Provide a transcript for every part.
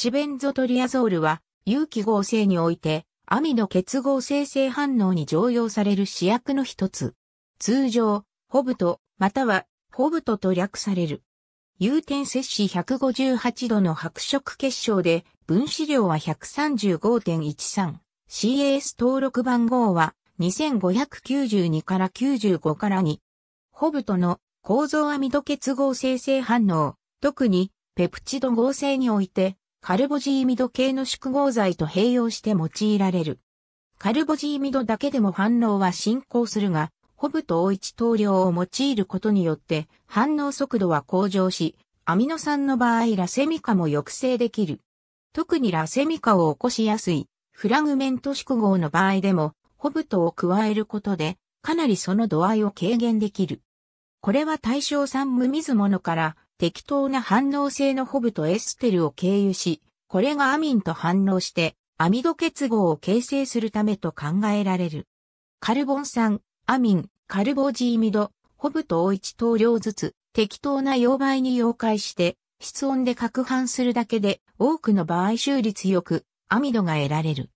シベンゾトリアゾールは、有機合成において、アミの結合生成反応に常用される試薬の一つ。通常、ホブト、または、ホブトと略される。有点摂氏158度の白色結晶で、分子量は135.13。CAS 登録番号は2592から95から2。ホブトの構造アミド結合生成反応、特にペプチド合成においてカルボジーミド系の宿合剤と併用して用いられる。カルボジーミドだけでも反応は進行するが、ホブと O1 等量を用いることによって反応速度は向上し、アミノ酸の場合ラセミカも抑制できる。特にラセミカを起こしやすいフラグメント宿合の場合でも、ホブトを加えることで、かなりその度合いを軽減できる。これは対象酸無水物から適当な反応性のホブとエステルを経由し、これがアミンと反応してアミド結合を形成するためと考えられる。カルボン酸、アミン、カルボジーミド、ホブと大1等量ずつ適当な溶媒に溶解して室温で攪拌するだけで多くの場合収率よくアミドが得られる。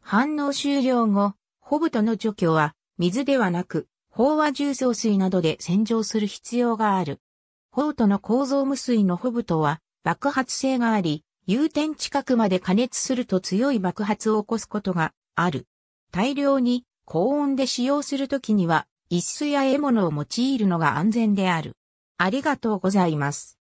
反応終了後、ホブとの除去は水ではなく飽和重曹水などで洗浄する必要がある。フォートの構造無水のホブトは爆発性があり、融点近くまで加熱すると強い爆発を起こすことがある。大量に高温で使用するときには、一水や獲物を用いるのが安全である。ありがとうございます。